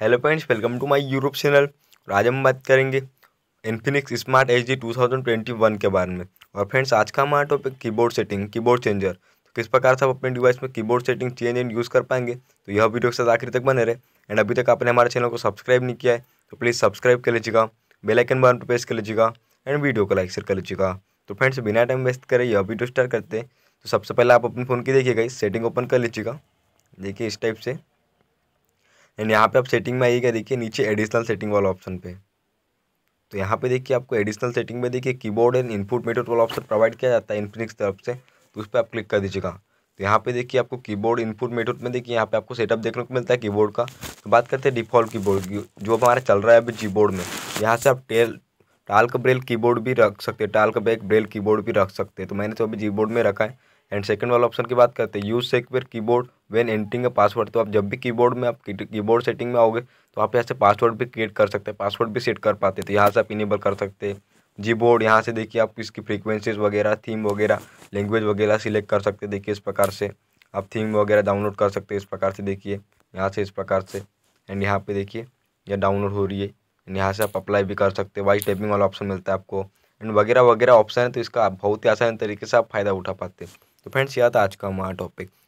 hello friends welcome to my Europe channel और आज हम बात करेंगे Infinix smart H D two thousand twenty one के बारे में और फ्रेंड्स आज का हमारा topic keyboard setting keyboard changer तो किस प्रकार से आप अपने डिवाइस में keyboard setting change and use कर पाएंगे तो यह वीडियो के साथ आखिर तक बने रहे एंड अभी तक आपने हमारे चैनल को सब्सक्राइब नहीं किया है तो प्लीज़ सब्सक्राइब कर लीजिएगा बेलाइकन बटन पर प्रेस कर लीजिएगा एंड वीडियो को लाइक शेयर कर लीजिएगा तो फ्रेंड्स बिना टाइम वेस्ट करें यह वीडियो स्टार्ट करते हैं तो सबसे पहले आप अपने फ़ोन की देखिएगा सेटिंग ओपन कर लीजिएगा देखिए इस टाइप से एंड यहाँ पे आप सेटिंग में आइएगा देखिए नीचे एडिशनल सेटिंग वाला ऑप्शन पे तो यहाँ पे देखिए आपको एडिशनल सेटिंग में देखिए कीबोर्ड एंड इनपुट मेटोड वाला ऑप्शन प्रोवाइड किया जाता है इनफिनिक्स तरफ से तो उस पर आप क्लिक कर दीजिएगा तो यहाँ पे देखिए आपको कीबोर्ड इनपुट मेटोड में देखिए यहाँ पे आपको सेटअप देखने को मिलता है कीबोर्ड का तो बात करते हैं डिफॉल्ट कीबोर्ड की जो हमारा चल रहा है अभी जी में यहाँ से आप टेल टाल का ब्रेल कीबोर्ड भी रख सकते हैं टाल का बैक ब्रेल कीबोर्ड भी रख सकते हैं तो मैंने तो अभी जी में रखा है एंड सेकंड वाला ऑप्शन की बात करते हैं use secure keyboard when entering a password तो आप जब भी कीबोर्ड में आप कीबोर्ड सेटिंग में आओगे तो आप यहाँ से पासवर्ड भी क्रिएट कर सकते हैं पासवर्ड भी सेट कर पाते तो यहाँ से आप इनेबल कर सकते हैं जी बोर्ड यहाँ से देखिए आप इसकी फ्रीक्वेंसीज वगैरह थीम वगैरह लैंग्वेज वगैरह सिलेक्ट कर सकते देखिए इस प्रकार से आप थीम वगैरह डाउनलोड कर सकते हैं इस प्रकार से देखिए यहाँ से इस प्रकार से एंड यहाँ पर देखिए यह डाउनलोड हो रही है एंड यहाँ से आप अप्लाई भी कर सकते हैं वाइस टाइपिंग वाला ऑप्शन मिलता है आपको एंड वगैरह वगैरह ऑप्शन है तो इसका बहुत ही आसान तरीके से आप फ़ायदा उठा पाते हैं तो फ्रेंड्स यह था आज का हमारा टॉपिक